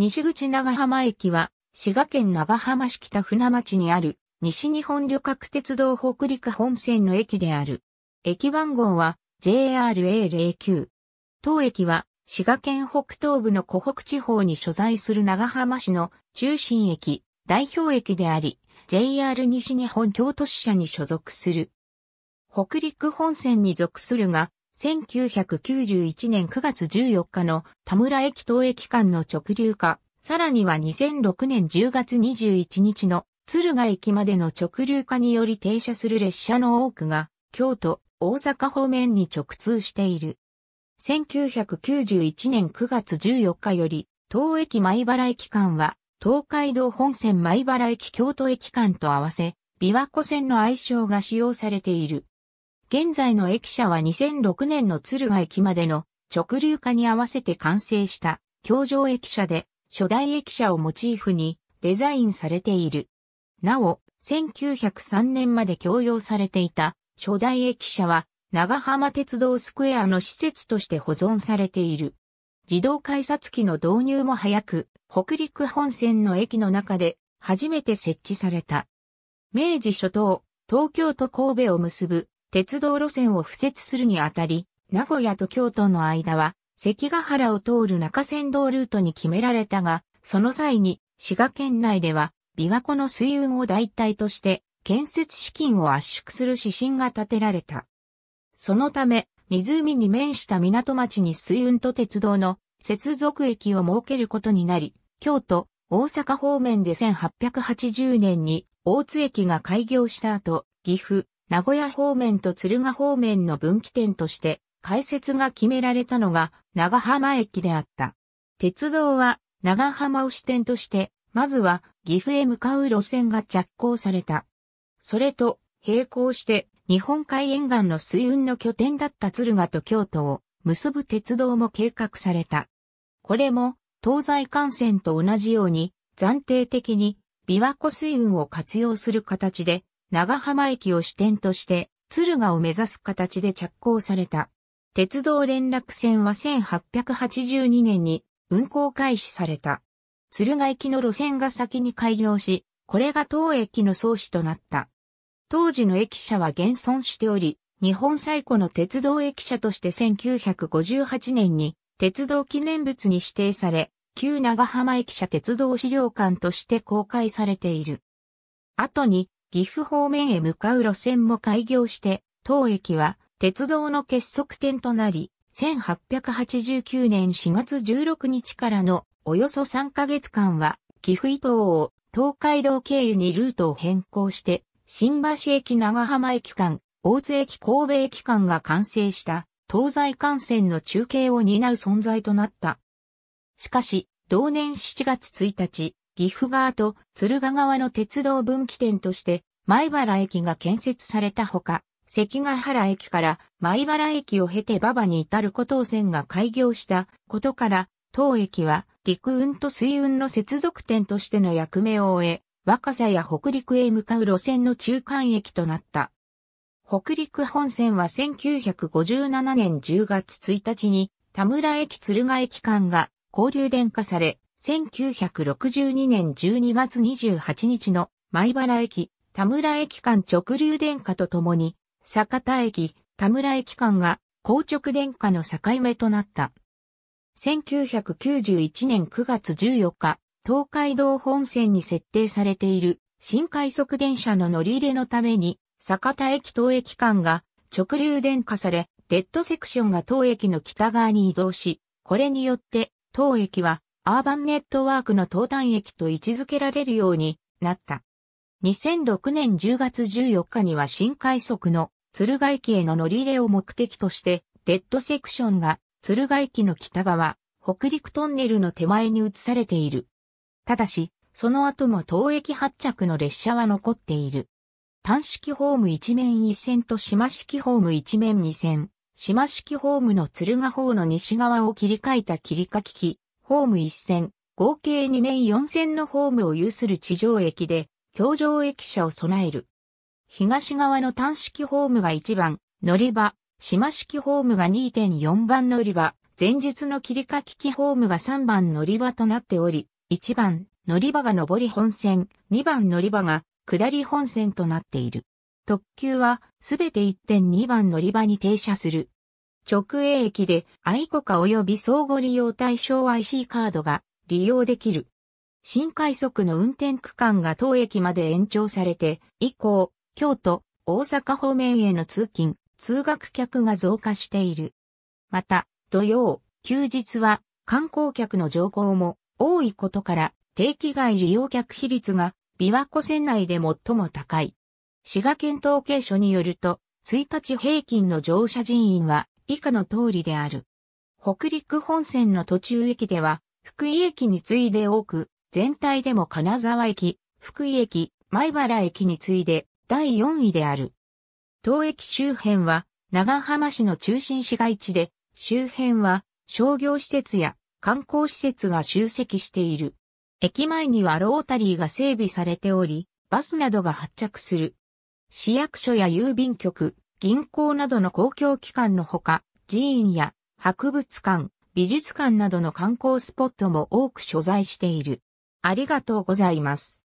西口長浜駅は、滋賀県長浜市北船町にある、西日本旅客鉄道北陸本線の駅である。駅番号は JRA09。当駅は、滋賀県北東部の湖北地方に所在する長浜市の中心駅、代表駅であり、JR 西日本京都支社に所属する。北陸本線に属するが、1991年9月14日の田村駅東駅間の直流化、さらには2006年10月21日の敦賀駅までの直流化により停車する列車の多くが京都、大阪方面に直通している。1991年9月14日より、東駅米原駅間は、東海道本線米原駅京都駅間と合わせ、琵琶湖線の愛称が使用されている。現在の駅舎は2006年の敦賀駅までの直流化に合わせて完成した橋上駅舎で初代駅舎をモチーフにデザインされている。なお、1903年まで共用されていた初代駅舎は長浜鉄道スクエアの施設として保存されている。自動改札機の導入も早く、北陸本線の駅の中で初めて設置された。明治初頭、東京と神戸を結ぶ鉄道路線を付設するにあたり、名古屋と京都の間は、関ヶ原を通る中山道ルートに決められたが、その際に、滋賀県内では、琵琶湖の水運を代替として、建設資金を圧縮する指針が立てられた。そのため、湖に面した港町に水運と鉄道の接続駅を設けることになり、京都、大阪方面で1880年に大津駅が開業した後、岐阜、名古屋方面と鶴ヶ方面の分岐点として開設が決められたのが長浜駅であった。鉄道は長浜を支点として、まずは岐阜へ向かう路線が着工された。それと並行して日本海沿岸の水運の拠点だった敦賀と京都を結ぶ鉄道も計画された。これも東西幹線と同じように暫定的に琵琶湖水運を活用する形で長浜駅を支点として、鶴ヶを目指す形で着工された。鉄道連絡線は1882年に運行開始された。鶴ヶ駅の路線が先に開業し、これが当駅の創始となった。当時の駅舎は現存しており、日本最古の鉄道駅舎として1958年に鉄道記念物に指定され、旧長浜駅舎鉄道資料館として公開されている。後に岐阜方面へ向かう路線も開業して、当駅は鉄道の結束点となり、1889年4月16日からのおよそ3ヶ月間は、岐阜伊東を東海道経由にルートを変更して、新橋駅長浜駅間、大津駅神戸駅間が完成した東西幹線の中継を担う存在となった。しかし、同年7月1日、岐阜川と敦賀川の鉄道分岐点として、米原駅が建設されたほか、関ヶ原駅から米原駅を経て馬場に至る古東線が開業したことから、当駅は陸運と水運の接続点としての役目を終え、若狭や北陸へ向かう路線の中間駅となった。北陸本線は1957年10月1日に田村駅敦賀駅間が交流電化され、1962年12月28日の米原駅、田村駅間直流電化とともに、坂田駅、田村駅間が硬直電化の境目となった。1991年9月14日、東海道本線に設定されている新快速電車の乗り入れのために、坂田駅東駅間が直流電化され、デッドセクションが当駅の北側に移動し、これによって当駅はアーバンネットワークの東端駅と位置づけられるようになった。2006年10月14日には新快速の鶴ヶ駅への乗り入れを目的として、デッドセクションが鶴ヶ駅の北側、北陸トンネルの手前に移されている。ただし、その後も当駅発着の列車は残っている。単式ホーム一面一線と島式ホーム一面二線、島式ホームの鶴ヶ方の西側を切り替えた切りき機ホーム1線、合計2面4線のホームを有する地上駅で、橋上駅舎を備える。東側の単式ホームが1番、乗り場、島式ホームが2.4番乗り場、前述の切りかき機ホームが3番乗り場となっており、1番乗り場が上り本線、2番乗り場が下り本線となっている。特急はすべて1.2番乗り場に停車する。直営駅で愛国家及び相互利用対象 IC カードが利用できる。新快速の運転区間が当駅まで延長されて、以降、京都、大阪方面への通勤、通学客が増加している。また、土曜、休日は観光客の乗降も多いことから、定期外利用客比率が琵琶湖線内で最も高い。滋賀県統計所によると、1日平均の乗車人員は以下の通りである。北陸本線の途中駅では、福井駅に次いで多く、全体でも金沢駅、福井駅、前原駅に次いで第4位である。当駅周辺は長浜市の中心市街地で、周辺は商業施設や観光施設が集積している。駅前にはロータリーが整備されており、バスなどが発着する。市役所や郵便局、銀行などの公共機関のほか、寺院や博物館、美術館などの観光スポットも多く所在している。ありがとうございます。